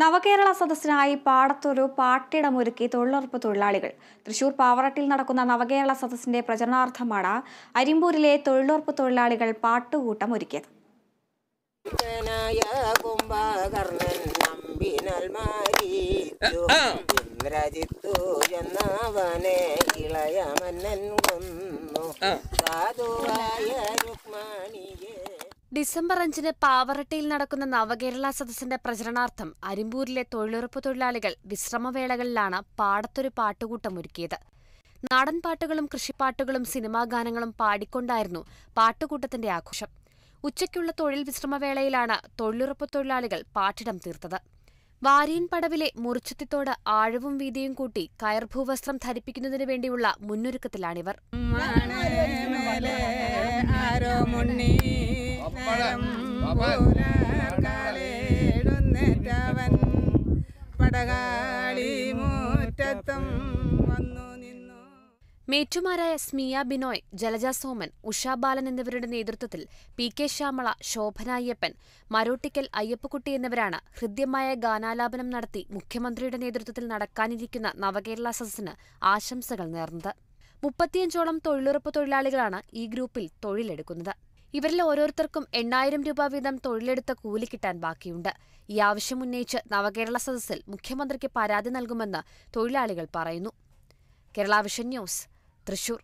നവകേരള സദസ്സിനായി പാടത്തൊരു പാട്ടിടമൊരുക്കി തൊഴിലുറപ്പ് തൊഴിലാളികൾ തൃശൂർ പാവറട്ടിയിൽ നടക്കുന്ന നവകേരള സദസ്സിന്റെ പ്രചരണാർത്ഥമാണ് അരിമ്പൂരിലെ തൊഴിലുറപ്പ് തൊഴിലാളികൾ പാട്ടുകൂട്ടം ഒരുക്കിയത് ഇളയ മന്നൻ കൊന്നു സാധുവായ ഡിസംബർ അഞ്ചിന് പാവറട്ടിയിൽ നടക്കുന്ന നവകേരള സദസ്സിന്റെ പ്രചരണാർത്ഥം അരിമ്പൂരിലെ തൊഴിലുറപ്പ് തൊഴിലാളികൾ വിശ്രമവേളകളിലാണ് പാടത്തൊരു പാട്ടുകൂട്ടം ഒരുക്കിയത് നാടൻ പാട്ടുകളും കൃഷിപ്പാട്ടുകളും സിനിമാ ഗാനങ്ങളും പാടിക്കൊണ്ടായിരുന്നു പാട്ടുകൂട്ടത്തിന്റെ ആഘോഷം ഉച്ചയ്ക്കുള്ള തൊഴിൽ വിശ്രമവേളയിലാണ് തൊഴിലുറപ്പ് തൊഴിലാളികൾ പാട്ടിടം തീർത്തത് വാരിയൻ പടവിലെ മുറിച്ചുത്തിത്തോട് ആഴവും വീതിയും കൂട്ടി കയർഭൂവസ്ത്രം ധരിപ്പിക്കുന്നതിനു വേണ്ടിയുള്ള മുന്നൊരുക്കത്തിലാണിവർ കാലേടുന്നേറ്റവൻ മൂറ്റത്തും വന്നു നിന്നു മേറ്റുമാരായ സ്മിയ ബിനോയ് ജലജ സോമൻ ഉഷാ ബാലൻ എന്നിവരുടെ നേതൃത്വത്തിൽ പി കെ ശ്യാമള ശോഭന അയ്യപ്പൻ മരോട്ടിക്കൽ അയ്യപ്പക്കുട്ടി എന്നിവരാണ് ഹൃദ്യമായ ഗാനാലാപനം നടത്തി മുഖ്യമന്ത്രിയുടെ നേതൃത്വത്തിൽ നടക്കാനിരിക്കുന്ന നവകേരള സദസ്സിന് ആശംസകൾ നേർന്നത് മുപ്പത്തിയഞ്ചോളം തൊഴിലുറപ്പ് തൊഴിലാളികളാണ് ഈ ഗ്രൂപ്പിൽ തൊഴിലെടുക്കുന്നത് ഇവരിൽ ഓരോരുത്തർക്കും എണ്ണായിരം രൂപ വീതം തൊഴിലെടുത്ത കൂലി കിട്ടാൻ ബാക്കിയുണ്ട് ഈ ആവശ്യം ഉന്നയിച്ച് നവകേരള സദസ്സിൽ മുഖ്യമന്ത്രിക്ക് പരാതി നൽകുമെന്ന് തൊഴിലാളികൾ പറയുന്നു കേരള വിഷൻ ന്യൂസ് തൃശൂർ